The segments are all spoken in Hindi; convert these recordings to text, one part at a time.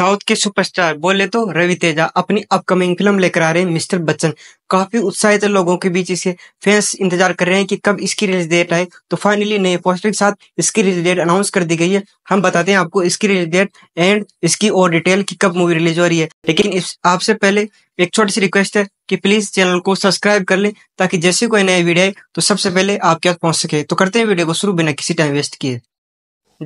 साउथ के सुपरस्टार बोले तो रवि तेजा अपनी अपकमिंग फिल्म लेकर आ रहे हैं मिस्टर बच्चन काफी उत्साहित लोगों के बीच इसे फैंस इंतजार कर रहे हैं कि कब इसकी रिलीज डेट आए तो फाइनली नए पोस्टर के साथ इसकी रिलीज डेट अनाउंस कर दी गई है हम बताते हैं आपको इसकी रिलीज डेट एंड इसकी और डिटेल की कब मूवी रिलीज हो रही है लेकिन आपसे पहले एक छोटी सी रिक्वेस्ट है कि प्लीज चैनल को सब्सक्राइब कर लें ताकि जैसे कोई नया वीडियो आए तो सबसे पहले आपके पास पहुंच सके तो करते हैं वीडियो को शुरू बिना किसी टाइम वेस्ट किए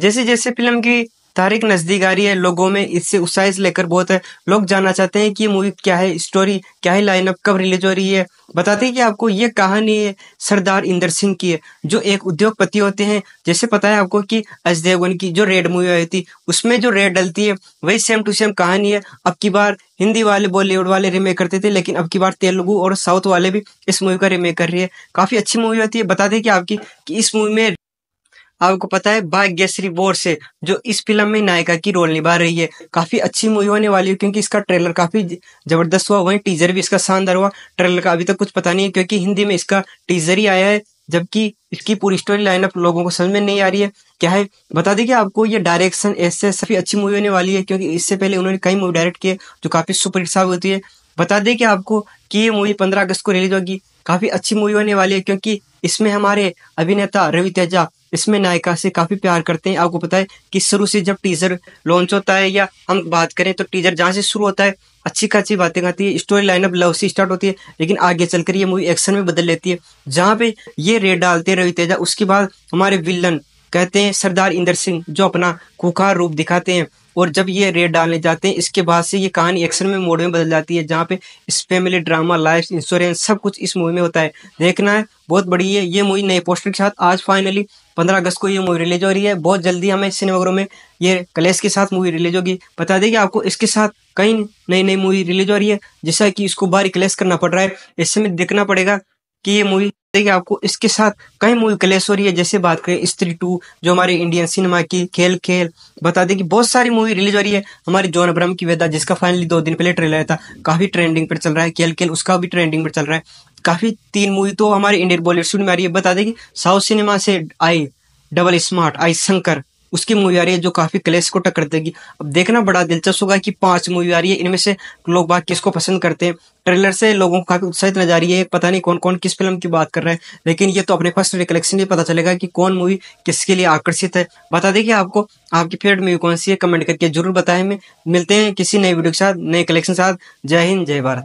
जैसे जैसे फिल्म की तारीख नज़दीक आ रही है लोगों में इससे उत्साह लेकर बहुत है लोग जानना चाहते हैं कि ये मूवी क्या है स्टोरी क्या है लाइनअप कब रिलीज हो रही है बताते हैं कि आपको ये कहानी है सरदार इंदर सिंह की है जो एक उद्योगपति होते हैं जैसे पता है आपको कि अजय देवगन की जो रेड मूवी आई थी उसमें जो रेड डलती है वही सेम टू सेम कहानी है अब की बार हिंदी वाले बॉलीवुड वाले रीमेक करते थे लेकिन अब की बार तेलुगु और साउथ वाले भी इस मूवी का रीमेक कर रही है काफ़ी अच्छी मूवी होती है बताते हैं कि आपकी कि इस मूवी में आपको पता है भाग्यश्री बोर से जो इस फिल्म में नायिका की रोल निभा रही है काफी अच्छी मूवी होने वाली है क्योंकि इसका ट्रेलर काफी जबरदस्त हुआ वहीं टीजर भी इसका शानदार हुआ ट्रेलर का अभी तक कुछ पता नहीं है क्योंकि हिंदी में इसका टीजर ही आया है जबकि इसकी पूरी स्टोरी लाइनअप लोगों को समझ में नहीं आ रही है क्या है बता दें कि आपको ये डायरेक्शन ऐसे सभी अच्छी मूवी होने वाली है क्योंकि इससे पहले उन्होंने कई मूवी डायरेक्ट किए जो काफी सुपरहिट साबित होती है बता दें कि आपको कि ये मूवी पंद्रह अगस्त को रिलीज होगी काफी अच्छी मूवी होने वाली है क्योंकि इसमें हमारे अभिनेता रवि तेजा इसमें नायिका से काफी प्यार करते हैं आपको पता है कि शुरू से जब टीजर लॉन्च होता है या हम बात करें तो टीजर जहाँ से शुरू होता है अच्छी खासी बातें करती है स्टोरी लाइन लव से स्टार्ट होती है लेकिन आगे चलकर ये मूवी एक्शन में बदल लेती है जहाँ पे ये रेड डालते हैं रवि तेजा उसके बाद हमारे विलन कहते हैं सरदार इंदर सिंह जो अपना कुकार रूप दिखाते हैं और जब ये रेड डालने जाते हैं इसके बाद से ये कहानी एक्शन में मोड में बदल जाती है जहाँ पे इस फैमिली ड्रामा लाइफ इंश्योरेंस सब कुछ इस मूवी में होता है देखना है बहुत बड़ी है ये मूवी नए पोस्टर के साथ आज फाइनली पंद्रह अगस्त को ये मूवी रिलीज हो रही है बहुत जल्दी हमें सिनेमाघरों में ये कलेश के साथ मूवी रिलीज होगी बता दें कि आपको इसके साथ कई नई नई मूवी रिलीज हो रही है जैसा कि इसको बाहर रिक्लेस करना पड़ रहा है इस में देखना पड़ेगा कि ये मूवी देखिए आपको इसके साथ कई मूवी क्लेश हो रही है जैसे बात करें स्त्री टू जो हमारे इंडियन सिनेमा की खेल खेल बता दें कि बहुत सारी मूवी रिलीज हो रही है हमारे जॉन अब्रम की वेदा जिसका फाइनली दो दिन पहले ट्रेलर था काफ़ी ट्रेंडिंग पर चल रहा है खेल खेल उसका भी ट्रेंडिंग पर चल रहा है काफ़ी तीन मूवी तो हमारे इंडियन बॉलीवुड में आ रही है बता दें कि साउथ सिनेमा से आई डबल स्मार्ट आई शंकर उसकी मूवी आ रही है जो काफ़ी क्लेश को टक्कर देगी अब देखना बड़ा दिलचस्प होगा कि पांच मूवी आ रही है इनमें से लोग बात किसको पसंद करते हैं ट्रेलर से लोगों को काफ़ी उत्साहित नजर आ रही है पता नहीं कौन कौन किस फिल्म की बात कर रहे हैं लेकिन ये तो अपने फर्स्ट रिकलेक्शन में पता चलेगा कि कौन मूवी किसके लिए आकर्षित है बता दें कि आपको आपकी फेवरेट मूवी कौन सी है कमेंट करके जरूर बताएं मैं मिलते हैं किसी नए वीडियो के साथ नए कलेक्शन के साथ जय हिंद जय भारत